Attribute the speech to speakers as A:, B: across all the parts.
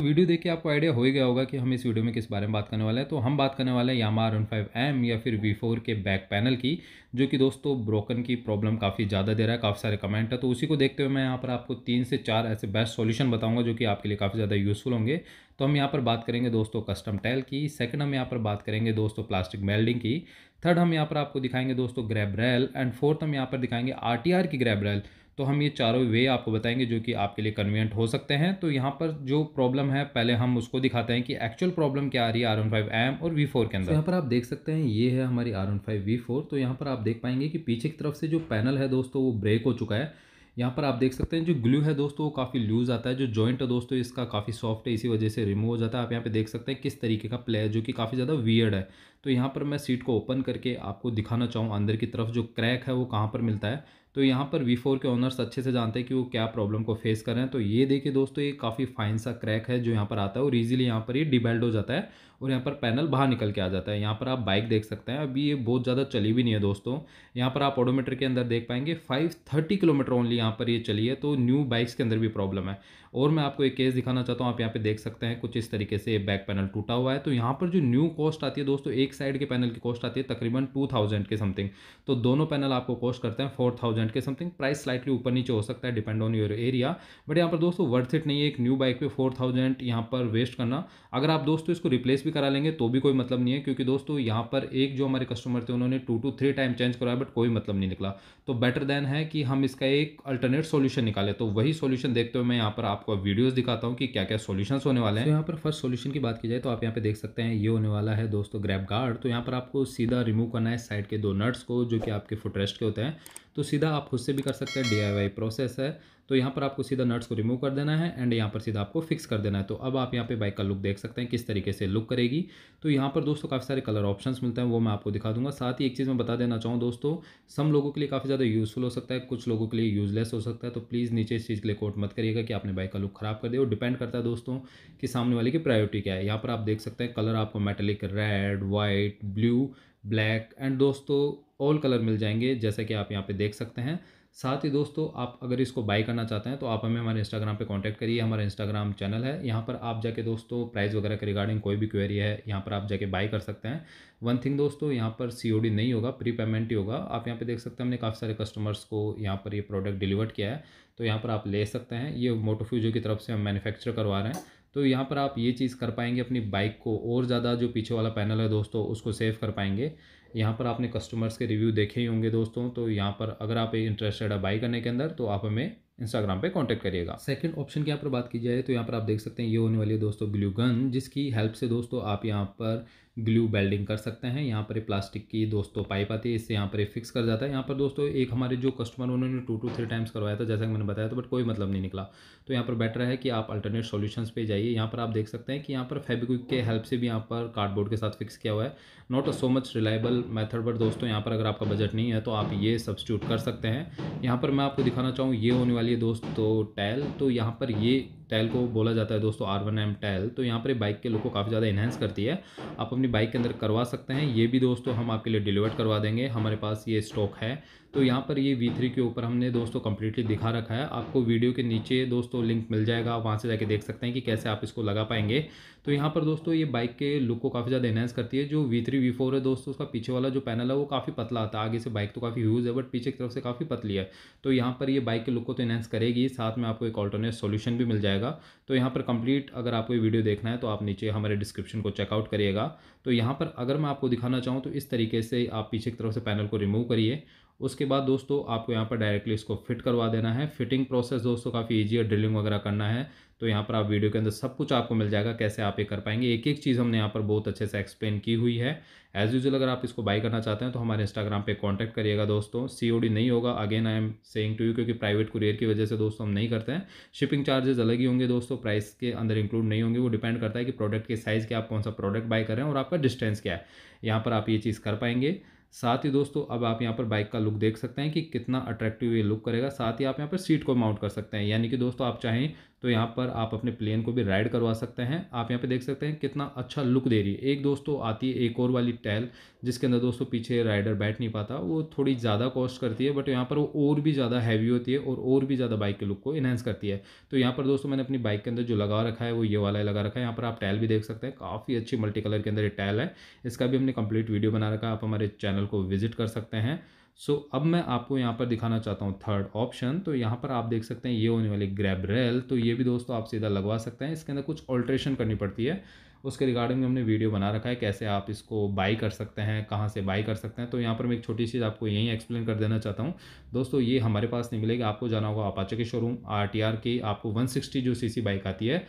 A: तो वीडियो देख के आपको आइडिया हो ही गया होगा कि हम इस वीडियो में किस बारे में बात करने वाले हैं तो हम बात करने वाले हैं यामा आर फाइव एम या फिर वी फोर के बैक पैनल की जो कि दोस्तों ब्रोकन की प्रॉब्लम काफ़ी ज़्यादा दे रहा है काफ़ी सारे कमेंट है तो उसी को देखते हुए मैं यहाँ पर आपको तीन से चार ऐसे बेस्ट सोल्यूशन बताऊँगा जो कि आपके लिए काफ़ी ज़्यादा यूज़फुल होंगे तो हम यहाँ पर बात करेंगे दोस्तों कस्टम टैल की सेकंड हम यहाँ पर बात करेंगे दोस्तों प्लास्टिक मेल्डिंग की थर्ड हम यहाँ पर आपको दिखाएंगे दोस्तों ग्रैब रैल एंड फोर्थ हम यहाँ पर दिखाएंगे आर की ग्रैब रैल तो हम ये चारों वे आपको बताएंगे जो कि आपके लिए कन्वीनियंट हो सकते हैं तो यहाँ पर जो प्रॉब्लम है पहले हम उसको दिखाते हैं कि एक्चुअल प्रॉब्लम क्या आ रही है आर वन फाइव एम और वी फोर के तो अंदर तो यहाँ पर आप देख सकते हैं ये है हमारी R one five V four तो यहाँ पर आप देख पाएंगे कि पीछे की तरफ से जो पैनल है दोस्तों वो ब्रेक हो चुका है यहाँ पर आप देख सकते हैं जो ग्लू है दोस्तों वो काफ़ी लूज़ आता है जो जॉइंट है दोस्तों इसका काफ़ी सॉफ्ट है इसी वजह से रिमूव हो जाता है आप यहाँ पे देख सकते हैं किस तरीके का प्ले है जो कि काफ़ी ज़्यादा वियर्ड है तो यहाँ पर मैं सीट को ओपन करके आपको दिखाना चाहूँ अंदर की तरफ जो क्रैक है वो कहाँ पर मिलता है तो यहाँ पर वी फोर के ओनर्स अच्छे से जानते हैं कि वो क्या प्रॉब्लम को फेस कर रहे हैं तो ये देखिए दोस्तों ये काफ़ी फाइन सा क्रैक है जो यहाँ पर आता है और ईजिली यहाँ पर ये डिबेल्ड हो जाता है और यहाँ पर पैनल बाहर निकल के आ जाता है यहाँ पर आप बाइक देख सकते हैं अभी ये बहुत ज़्यादा चली भी नहीं है दोस्तों यहाँ पर आप ऑडोमीटर के अंदर देख पाएंगे फाइव थर्टी किलोमीटर ओनली यहाँ पर ये चली है तो न्यू बाइक्स के अंदर भी प्रॉब्लम है और मैं आपको एक केस दिखाना चाहता हूँ आप यहाँ पे देख सकते हैं कुछ इस तरीके से बैक पैनल टूटा हुआ है तो यहाँ पर जो न्यू कॉस्ट आती है दोस्तों एक साइड के पैनल की कॉस्ट आती है तकरीबन टू थाउजेंड के समथिंग तो दोनों पैनल आपको कॉस्ट करते हैं फोर थाउजेंड के समथिंग प्राइस स्लाइटली ऊपर नीचे हो सकता है depend on your area but यहाँ पर दोस्तों वर्थ इट नहीं है एक न्यू बाइक पर फोर थाउजेंड यहाँ पर वेस्ट करना अगर आप दोस्तों इसको रिप्लेस भी करा लेंगे तो भी कोई मतलब नहीं है क्योंकि दोस्तों यहाँ पर एक जो हमारे कस्टमर थे उन्होंने two two three time change कराया बट कोई मतलब नहीं निकला तो बेटर देन है कि हम इसका एक अल्टरनेट सोल्यूशन निकाले तो वही सोल्यूशन देखते हुए मैं यहाँ पर आप आपको वीडियोस दिखाता हूँ कि क्या क्या सॉल्यूशंस होने वाले हैं तो यहाँ पर फर्स्ट सॉल्यूशन की बात की जाए तो आप यहाँ पे देख सकते हैं ये होने वाला है दोस्तों ग्रैप गार्ड तो यहाँ पर आपको सीधा रिमूव करना है साइड के दो नट्स को जो कि आपके फुटरेस्ट के होते हैं तो सीधा आप खुद से भी कर सकते हैं डी प्रोसेस है तो यहाँ पर आपको सीधा नट्स को रिमूव कर देना है एंड यहाँ पर सीधा आपको फिक्स कर देना है तो अब आप यहाँ पे बाइक का लुक देख सकते हैं किस तरीके से लुक करेगी तो यहाँ पर दोस्तों काफ़ी सारे कलर ऑप्शंस मिलते हैं वो मैं आपको दिखा दूंगा साथ ही एक चीज़ मैं बता देना चाहूँ दोस्तों सम लोगों के लिए काफ़ी ज़्यादा यूज़फुल हो सकता है कुछ लोगों के लिए यूज़लेस हो सकता है तो प्लीज़ नीचे इस चीज़ के लिए कोट मत करिएगा कि आपने बाइक का लुक खराब कर दिया और डिपेंड करता है दोस्तों कि सामने वाले की प्रायोरिटी क्या है यहाँ पर आप देख सकते हैं कलर आपको metallic red white blue black and दोस्तों ऑल कलर मिल जाएंगे जैसे कि आप यहाँ पे देख सकते हैं साथ ही दोस्तों आप अगर इसको बाई करना चाहते हैं तो आप हमें हमारे इंस्टाग्राम पे कांटेक्ट करिए हमारा इंस्टाग्राम चैनल है यहाँ पर आप जाके दोस्तों प्राइस वगैरह के रिगार्डिंग कोई भी क्वेरी है यहाँ पर आप जाके बाई कर सकते हैं वन थिंग दोस्तों यहाँ पर सी नहीं होगा प्री पेमेंट ही होगा आप यहाँ पर देख सकते हैं हमने काफ़ी सारे कस्टमर्स को यहाँ पर ये प्रोडक्ट डिलीवर किया है तो यहाँ पर आप ले सकते हैं ये मोटोफ्यूजो की तरफ से हम मैनुफैक्चर करवा रहे हैं तो यहाँ पर आप ये चीज़ कर पाएंगे अपनी बाइक को और ज़्यादा जो पीछे वाला पैनल है दोस्तों उसको सेव कर पाएंगे यहाँ पर आपने कस्टमर्स के रिव्यू देखे ही होंगे दोस्तों तो यहाँ पर अगर आप इंटरेस्टेड है बाई करने के अंदर तो आप हमें इंस्टाग्राम पे कांटेक्ट करिएगा सेकंड ऑप्शन की यहाँ पर बात की जाए तो यहाँ पर आप देख सकते हैं ये होने वाली है दोस्तों ब्लू गन जिसकी हेल्प से दोस्तों आप यहाँ पर ग्लू वेल्डिंग कर सकते हैं यहाँ पर प्लास्टिक की दोस्तों पाइप आती है इससे यहाँ पर फिक्स कर जाता है यहाँ पर दोस्तों एक हमारे जो कस्टमर उन्होंने टू टू थ्री टाइम्स करवाया था जैसा कि मैंने बताया था बट कोई मतलब नहीं निकला तो यहाँ पर बेटर है कि आप अल्टरनेट सोल्यूशंस पे जाइए यहाँ पर आप देख सकते हैं कि यहाँ पर फेबिक्विक के हेल्प से भी यहाँ पर कार्डबोर्ड के साथ फिक्स किया हुआ है not a so much reliable method but दोस्तों यहाँ पर अगर आपका बजट नहीं है तो आप ये सब्सिट्यूट कर सकते हैं यहाँ पर मैं आपको दिखाना चाहूँ ये होने वाली है दोस्तों टैल तो यहाँ पर ये टैल को बोला जाता है दोस्तों आर वन एम टैल तो यहाँ पर बाइक के लुक को काफ़ी ज़्यादा इन्हेंस करती है आप अपनी बाइक के अंदर करवा सकते हैं ये भी दोस्तों हम आपके लिए डिलीवर करवा देंगे हमारे पास ये स्टॉक है तो यहाँ पर ये वी थ्री के ऊपर हमने दोस्तों कंप्लीटली दिखा रखा है आपको वीडियो के नीचे दोस्तों लिंक मिल जाएगा वहाँ से जाके देख सकते हैं कि कैसे आप इसको लगा पाएंगे तो यहाँ पर दोस्तों ये बाइक के लुक को काफ़ी ज़्यादा एनहेंस करती है जो वी थ्री वी फोर है दोस्तों उसका पीछे वाला जो पैनल है वो काफ़ी पतला आता है आगे से बाइक तो काफ़ी यूज़ है बट पीछे की तरफ से काफ़ी पतली है तो यहाँ पर ये बाइक के लुक को तो एनहेंस करेगी साथ में आपको एक ऑल्टरनेट सोल्यूशन भी मिल जाएगा तो यहाँ पर कंप्लीट अगर आपको ये वीडियो देखना है तो आप नीचे हमारे डिस्क्रिप्शन को चेकआउट करिएगा तो यहाँ पर अगर मैं आपको दिखाना चाहूँ तो इस तरीके से आप पीछे की तरफ से पैनल को रिमूव करिए उसके बाद दोस्तों आपको यहाँ पर डायरेक्टली इसको फिट करवा देना है फिटिंग प्रोसेस दोस्तों काफ़ी ईजी है ड्रिलिंग वगैरह करना है तो यहाँ पर आप वीडियो के अंदर सब कुछ आपको मिल जाएगा कैसे आप ये कर पाएंगे एक एक चीज़ हमने यहाँ पर बहुत अच्छे से एक्सप्लेन की हुई है एज़ यूजल अगर आप इसको बाई करना चाहते हैं तो हमारे इंस्टाग्राम पे कांटेक्ट करिएगा दोस्तों सीओडी नहीं होगा again I am saying to you क्योंकि प्राइवेट कुरियर की वजह से दोस्तों हम नहीं करते हैं शिपिंग चार्जेस अलग ही होंगे दोस्तों प्राइस के अंदर इंक्लूड नहीं होंगे वो डिपेंड करता है कि प्रोडक्ट के साइज़ के आप कौन सा प्रोडक्ट बाई करें और आपका डिस्टेंस क्या है यहाँ पर आप ये चीज़ कर पाएंगे साथ ही दोस्तों अब आप यहाँ पर बाइक का लुक देख सकते हैं कि कितना अट्रैक्टिव ये लुक करेगा साथ ही आप यहाँ पर सीट को माउंट कर सकते हैं यानी कि दोस्तों आप चाहें तो यहाँ पर आप अपने प्लेन को भी राइड करवा सकते हैं आप यहाँ पे देख सकते हैं कितना अच्छा लुक दे रही है एक दोस्तों आती है एक और वाली टैल जिसके अंदर दोस्तों पीछे राइडर बैठ नहीं पाता वो थोड़ी ज़्यादा कॉस्ट करती है बट यहाँ पर वो और भी ज़्यादा हैवी होती है और और भी ज़्यादा बाइक के लुक को इन्हेंस करती है तो यहाँ पर दोस्तों मैंने अपनी बाइक के अंदर जो लगा रखा है वो ये वाला लगा रखा है यहाँ पर आप टैल भी देख सकते हैं काफ़ी अच्छी मल्टी कलर के अंदर ये टैल है इसका भी हमने कंप्लीट वीडियो बना रखा है आप हमारे चैनल को विजिट कर सकते हैं सो so, अब मैं आपको यहाँ पर दिखाना चाहता हूँ थर्ड ऑप्शन तो यहाँ पर आप देख सकते हैं ये होने वाली रेल तो ये भी दोस्तों आप सीधा लगवा सकते हैं इसके अंदर कुछ ऑल्ट्रेशन करनी पड़ती है उसके रिगार्डिंग हमने वीडियो बना रखा है कैसे आप इसको बाई कर सकते हैं कहाँ से बाई कर सकते हैं तो यहाँ पर मैं एक छोटी चीज़ आपको यहीं एक्सप्लेन कर देना चाहता हूँ दोस्तों ये हमारे पास नहीं मिलेगी आपको जाना होगा अपाचे के शोरूम आर की आपको सिक्सटी जो सी बाइक आती है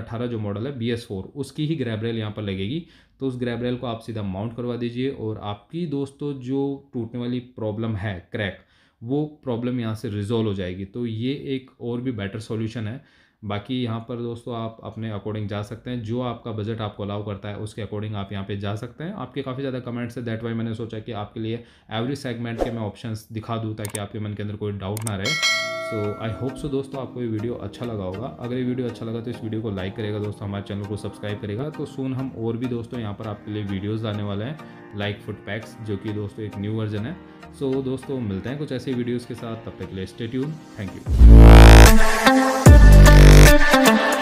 A: अठारह जो मॉडल है बी उसकी ही ग्रैबरेल यहाँ पर लगेगी तो उस ग्रैब रेल को आप सीधा माउंट करवा दीजिए और आपकी दोस्तों जो टूटने वाली प्रॉब्लम है क्रैक वो प्रॉब्लम यहाँ से रिजोल्व हो जाएगी तो ये एक और भी बेटर सॉल्यूशन है बाकी यहाँ पर दोस्तों आप अपने अकॉर्डिंग जा सकते हैं जो आपका बजट आपको अलाउ करता है उसके अकॉर्डिंग आप यहाँ पे जा सकते हैं आपके काफ़ी ज़्यादा कमेंट्स है दैट वाई मैंने सोचा कि आपके लिए एवरी सेगमेंट के मैं ऑप्शंस दिखा दूँ ताकि आपके मन के अंदर कोई डाउट ना रहे सो आई होप सो दोस्तों आपको ये वीडियो अच्छा लगा होगा अगर ये वीडियो अच्छा लगा तो इस वीडियो को लाइक करेगा दोस्तों हमारे चैनल को सब्सक्राइब करेगा तो सुन हम और भी दोस्तों यहाँ पर आपके लिए वीडियोज़ आने वाले हैं लाइक फुट पैक्स जो कि दोस्तों एक न्यू वर्जन है सो so, दोस्तों मिलते हैं कुछ ऐसे वीडियोज़ के साथ तब तक के लिए स्टेट्यून थैंक यू